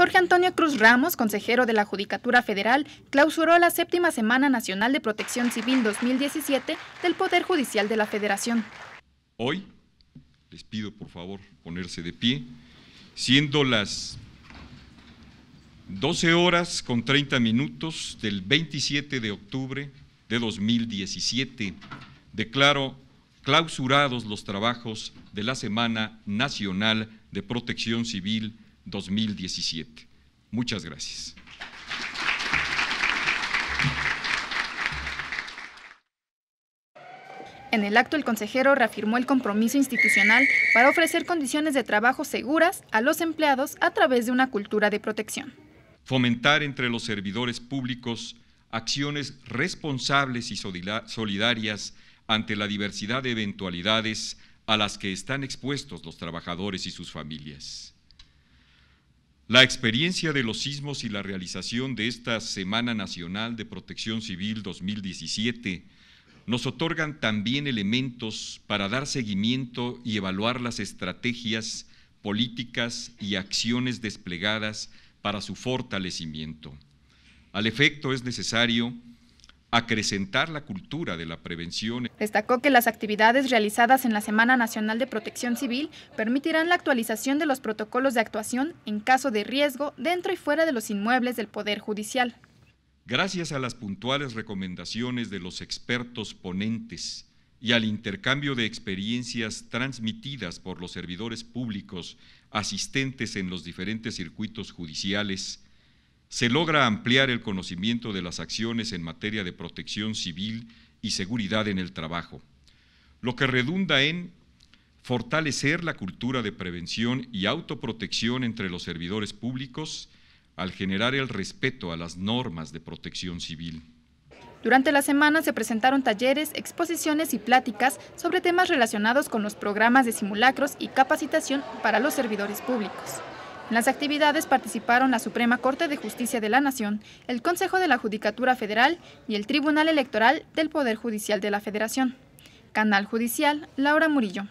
Jorge Antonio Cruz Ramos, consejero de la Judicatura Federal, clausuró la séptima Semana Nacional de Protección Civil 2017 del Poder Judicial de la Federación. Hoy les pido por favor ponerse de pie, siendo las 12 horas con 30 minutos del 27 de octubre de 2017. Declaro clausurados los trabajos de la Semana Nacional de Protección Civil 2017. Muchas gracias. En el acto, el consejero reafirmó el compromiso institucional para ofrecer condiciones de trabajo seguras a los empleados a través de una cultura de protección. Fomentar entre los servidores públicos acciones responsables y solidarias ante la diversidad de eventualidades a las que están expuestos los trabajadores y sus familias. La experiencia de los sismos y la realización de esta Semana Nacional de Protección Civil 2017 nos otorgan también elementos para dar seguimiento y evaluar las estrategias, políticas y acciones desplegadas para su fortalecimiento. Al efecto es necesario acrecentar la cultura de la prevención. Destacó que las actividades realizadas en la Semana Nacional de Protección Civil permitirán la actualización de los protocolos de actuación en caso de riesgo dentro y fuera de los inmuebles del Poder Judicial. Gracias a las puntuales recomendaciones de los expertos ponentes y al intercambio de experiencias transmitidas por los servidores públicos asistentes en los diferentes circuitos judiciales, se logra ampliar el conocimiento de las acciones en materia de protección civil y seguridad en el trabajo, lo que redunda en fortalecer la cultura de prevención y autoprotección entre los servidores públicos al generar el respeto a las normas de protección civil. Durante la semana se presentaron talleres, exposiciones y pláticas sobre temas relacionados con los programas de simulacros y capacitación para los servidores públicos. En las actividades participaron la Suprema Corte de Justicia de la Nación, el Consejo de la Judicatura Federal y el Tribunal Electoral del Poder Judicial de la Federación. Canal Judicial, Laura Murillo.